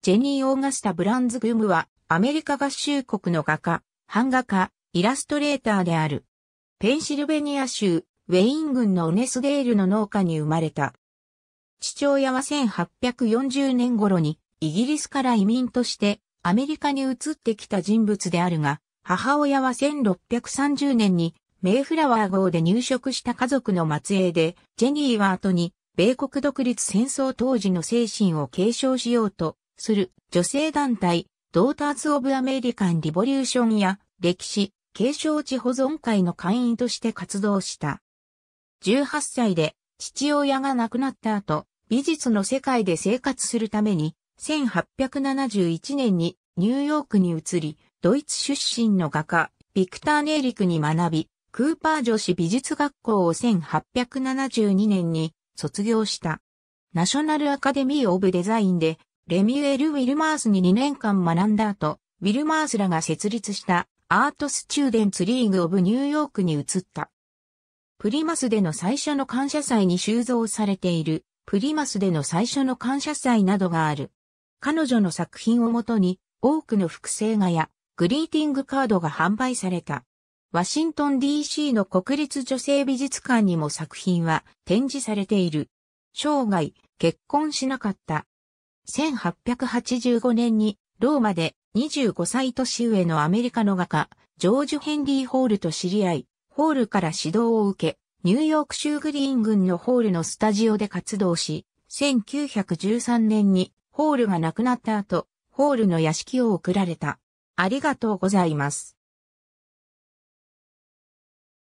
ジェニー・オーガスタ・ブランズグムは、アメリカ合衆国の画家、版画家、イラストレーターである。ペンシルベニア州、ウェイン郡のオネスデールの農家に生まれた。父親は1840年頃に、イギリスから移民として、アメリカに移ってきた人物であるが、母親は1630年に、メイフラワー号で入植した家族の末裔で、ジェニーは後に、米国独立戦争当時の精神を継承しようと、する女性団体、ドーターズ・オブ・アメリカン・リボリューションや歴史、継承地保存会の会員として活動した。18歳で父親が亡くなった後、美術の世界で生活するために、1871年にニューヨークに移り、ドイツ出身の画家、ビクター・ネーリクに学び、クーパー女子美術学校を1872年に卒業した。ナショナルアカデミー・オブ・デザインでレミュエル・ウィルマースに2年間学んだ後、ウィルマースらが設立したアート・スチューデンツ・リーグ・オブ・ニューヨークに移った。プリマスでの最初の感謝祭に収蔵されている、プリマスでの最初の感謝祭などがある。彼女の作品をもとに、多くの複製画やグリーティングカードが販売された。ワシントン DC の国立女性美術館にも作品は展示されている。生涯、結婚しなかった1885年にローマで25歳年上のアメリカの画家、ジョージヘンリー・ホールと知り合い、ホールから指導を受け、ニューヨーク州グリーン郡のホールのスタジオで活動し、1913年にホールが亡くなった後、ホールの屋敷を送られた。ありがとうございます。